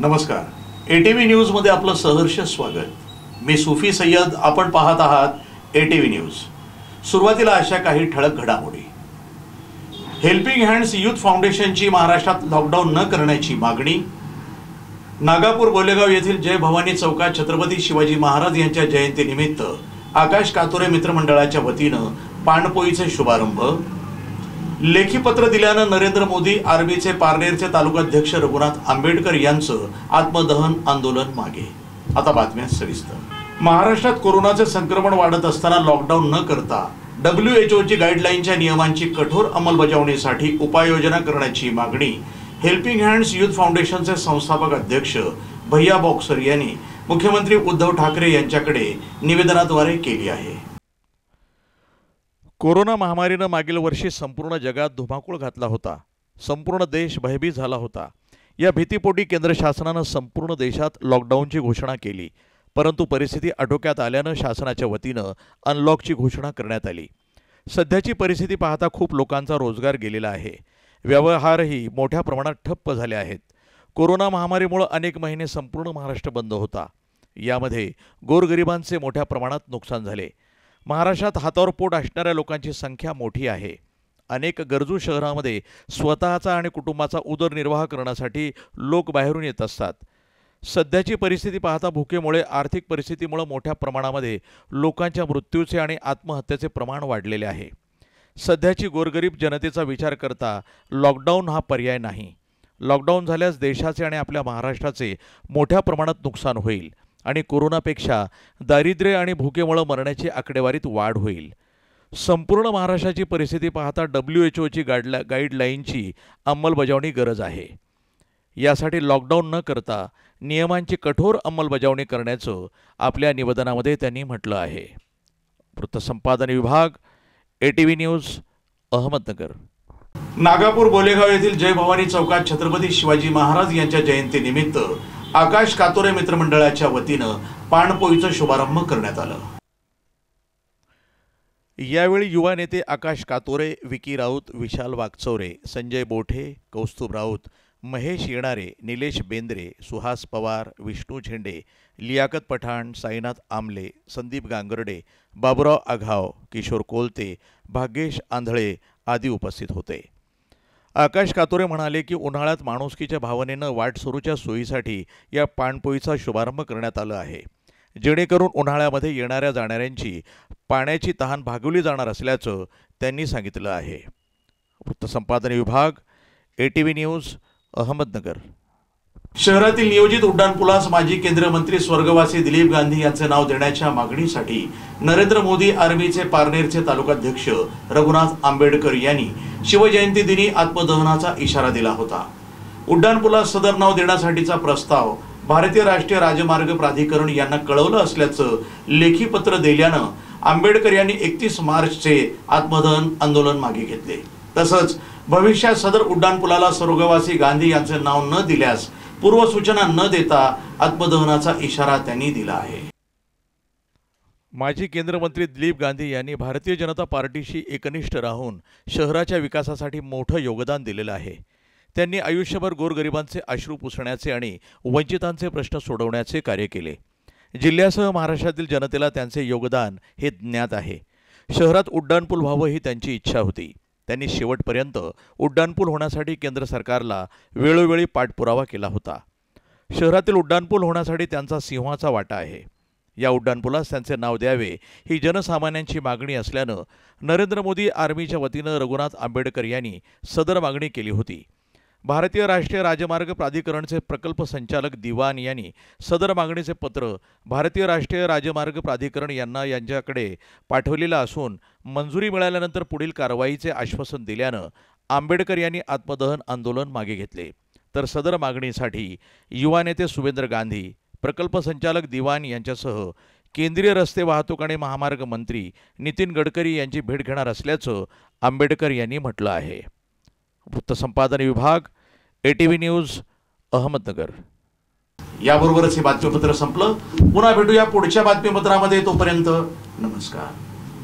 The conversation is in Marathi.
नमस्कार ए टी व्ही न्यूजमध्ये आपलं सहर्ष स्वागत मी सुफी सय्यद आपण पाहत आहात ए टी व्ही न्यूज सुरुवातीला अशा काही ठळक घडामोडी हेल्पिंग हँड्स यूथ फाउंडेशनची महाराष्ट्रात लॉकडाऊन न करण्याची मागणी नागापूर बोलेगाव येथील जय भवानी चौकात छत्रपती शिवाजी महाराज यांच्या जयंतीनिमित्त आकाश कातोरे मित्रमंडळाच्या वतीनं पाणपोईचे शुभारंभ लेखीपत्र दिल्यानं नरेंद्र मोदी आर्मीचे पारनेरचे तालुकाध्यक्ष रघुनाथ आंबेडकर यांचं आत्मदहन आंदोलन मागे आता बातम्या सविस्तर महाराष्ट्रात कोरोनाचे संक्रमण वाढत असताना लॉकडाऊन न करता डब्ल्यू एच ओची गाईडलाईनच्या नियमांची कठोर अंमलबजावणीसाठी उपाययोजना करण्याची मागणी हेल्पिंग हँड्स युथ फाउंडेशनचे संस्थापक अध्यक्ष भैया बॉक्सर यांनी मुख्यमंत्री उद्धव ठाकरे यांच्याकडे निवेदनाद्वारे केली आहे कोरोना महामारीनं मागील वर्षी संपूर्ण जगात धुमाकूळ घातला होता संपूर्ण देश भयभीत झाला होता या भीतीपोटी केंद्र शासनानं संपूर्ण देशात लॉकडाऊनची घोषणा केली परंतु परिस्थिती आटोक्यात आल्यानं शासनाच्या वतीनं अनलॉकची घोषणा करण्यात आली सध्याची परिस्थिती पाहता खूप लोकांचा रोजगार गेलेला आहे व्यवहारही मोठ्या प्रमाणात ठप्प झाले आहेत कोरोना महामारीमुळं अनेक महिने संपूर्ण महाराष्ट्र बंद होता यामध्ये गोरगरिबांचे मोठ्या प्रमाणात नुकसान झाले महाराष्ट्रात हातावर पोट असणाऱ्या लोकांची संख्या मोठी आहे अनेक गरजू शहरामध्ये स्वतःचा आणि कुटुंबाचा उदरनिर्वाह करण्यासाठी लोक बाहेरून येत असतात सध्याची परिस्थिती पाहता भुकेमुळे आर्थिक परिस्थितीमुळे मोठ्या प्रमाणामध्ये लोकांच्या मृत्यूचे आणि आत्महत्येचे प्रमाण वाढलेले आहे सध्याची गोरगरीब जनतेचा विचार करता लॉकडाऊन हा पर्याय नाही लॉकडाऊन झाल्यास देशाचे आणि आपल्या महाराष्ट्राचे मोठ्या प्रमाणात नुकसान होईल आणि कोरोनापेक्षा दारिद्र्य आणि भुकेमुळं मरण्याची आकडेवारीत वाढ होईल संपूर्ण महाराष्ट्राची परिस्थिती पाहता डब्ल्यू एच ओची गाईडला गाईडलाईनची अंमलबजावणी गरज आहे यासाठी लॉकडाऊन न करता नियमांची कठोर अंमलबजावणी करण्याचं आपल्या निवेदनामध्ये त्यांनी म्हटलं आहे वृत्तसंपादन विभाग A T V news Ahmednagar Nagapur Bolegaon येथील जय भवानी चौकात छत्रपती शिवाजी महाराज यांच्या जयंतीनिमित्त आकाश कातोरे मित्रमंडळाच्या वतीनं पाणपोईचा शुभारंभ करण्यात आलं यावेळी युवा नेते आकाश कातोरे विकी राऊत विशाल वागचौरे संजय बोठे कौस्तुभ राऊत महेश येणारे निलेश बेंद्रे सुहास पवार विष्णू झेंडे लियाकत पठाण साईनाथ आमले संदीप गांगर्डे बाबुराव आघाव किशोर कोलते भाग्येश आंधळे आदी उपस्थित होते आकाश कातोरे म्हणाले की उन्हाळ्यात माणुसकीच्या भावनेनं वाट सुरूच्या सोयीसाठी या पाणपोईचा शुभारंभ करण्यात आला आहे जेणेकरून उन्हाळ्यामध्ये येणाऱ्या जाणाऱ्यांची पाण्याची तहान भागवली जाणार असल्याचं त्यांनी सांगितलं आहे वृत्तसंपादन विभाग A T V news Ahmednagar शहरातील नियोजित उड्डाणपुलास माजी केंद्रीय मंत्री स्वर्गवासी दिलीप गांधी यांचे नाव देण्याच्या मागणीसाठी नरेंद्र मोदी आर्मीचे पारनेरचे तालुकाध्यक्ष रघुनाथ आंबेडकर यांनी शिवजयंती दिनी आत्मदहनाचा इशारा दिला होता उड्डाणपुला सदर नाव देण्यासाठीचा प्रस्ताव भारतीय राष्ट्रीय राजमार्ग प्राधिकरण यांना कळवलं असल्याचं लेखी पत्र दिल्यानं आंबेडकर यांनी एकतीस मार्चचे आत्मदहन आंदोलन मागे घेतले तसंच भविष्यात सदर उड्डाणपुलाला स्वर्गवासी गांधी यांचे नाव न दिल्यास पूर्वसूचना न देता आत्मदहनाचा इशारा त्यांनी दिला आहे माजी केंद्रमंत्री दिलीप गांधी यांनी भारतीय जनता पार्टीशी एकनिष्ठ राहून शहराच्या विकासासाठी मोठं योगदान दिलेलं आहे त्यांनी आयुष्यभर गोरगरिबांचे अश्रू पुसण्याचे आणि वंचितांचे प्रश्न सोडवण्याचे कार्य केले जिल्ह्यासह महाराष्ट्रातील जनतेला त्यांचे योगदान हे ज्ञात आहे शहरात उड्डाणपूल व्हावं ही त्यांची इच्छा होती त्यांनी शेवटपर्यंत उड्डाणपूल होण्यासाठी केंद्र सरकारला वेळोवेळी पाठपुरावा केला होता शहरातील उड्डाणपूल होण्यासाठी त्यांचा सिंहाचा वाटा आहे या उड्डाणपुलास त्यांचे नाव द्यावे ही जनसामान्यांची मागणी असल्यानं नरेंद्र मोदी आर्मीच्या वतीनं रघुनाथ आंबेडकर यांनी सदर मागणी केली होती भारतीय राष्ट्रीय राजमार्ग प्राधिकरणचे प्रकल्प संचालक दिवान यांनी सदर मागणीचे पत्र भारतीय राष्ट्रीय राजमार्ग प्राधिकरण यांना यांच्याकडे पाठवलेलं असून मंजुरी मिळाल्यानंतर पुढील कारवाईचे आश्वासन दिल्यानं आंबेडकर यांनी आत्मदहन आंदोलन मागे घेतले तर सदर मागणीसाठी युवा नेते सुभेंद्र गांधी प्रकल्प संचालक दिवान यांच्यासह केंद्रीय रस्ते वाहतूक आणि महामार्ग मंत्री नितीन गडकरी यांची भेट घेणार असल्याचं आंबेडकर यांनी म्हटलं आहे वृत्तसंपादन विभाग A T V news Ahmednagar याबरोबरच हे बातमीपत्र संपलं पुन्हा भेटूया पुढच्या बातमीपत्रामध्ये तोपर्यंत नमस्कार